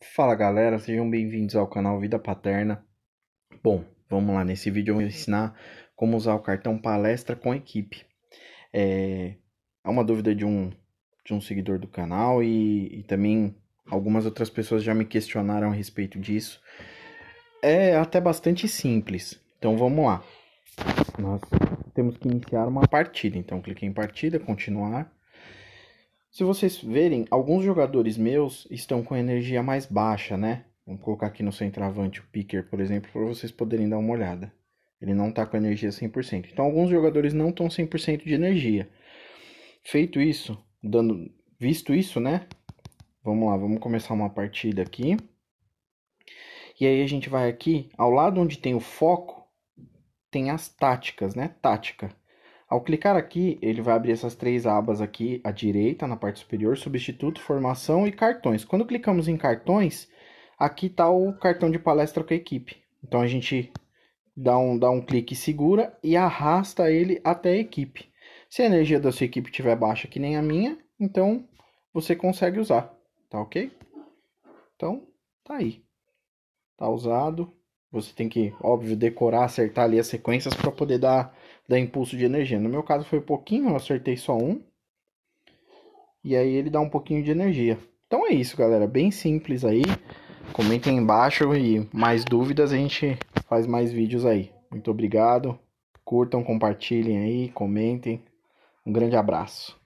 Fala galera, sejam bem-vindos ao canal Vida Paterna. Bom, vamos lá, nesse vídeo eu vou ensinar como usar o cartão palestra com equipe. É, há uma dúvida de um, de um seguidor do canal e, e também algumas outras pessoas já me questionaram a respeito disso. É até bastante simples, então vamos lá. Nós temos que iniciar uma partida, então clique em partida, continuar. Se vocês verem, alguns jogadores meus estão com energia mais baixa, né? Vamos colocar aqui no centroavante o Picker, por exemplo, para vocês poderem dar uma olhada. Ele não está com energia 100%. Então, alguns jogadores não estão 100% de energia. Feito isso, dando, visto isso, né? Vamos lá, vamos começar uma partida aqui. E aí a gente vai aqui, ao lado onde tem o foco, tem as táticas, né? Tática. Ao clicar aqui, ele vai abrir essas três abas aqui à direita, na parte superior, substituto, formação e cartões. Quando clicamos em cartões, aqui está o cartão de palestra com a equipe. Então a gente dá um, dá um clique segura e arrasta ele até a equipe. Se a energia da sua equipe estiver baixa que nem a minha, então você consegue usar, tá ok? Então, tá aí. Tá usado. Você tem que, óbvio, decorar, acertar ali as sequências para poder dar da impulso de energia. No meu caso foi pouquinho, eu acertei só um. E aí ele dá um pouquinho de energia. Então é isso, galera. Bem simples aí. Comentem embaixo e mais dúvidas a gente faz mais vídeos aí. Muito obrigado. Curtam, compartilhem aí, comentem. Um grande abraço.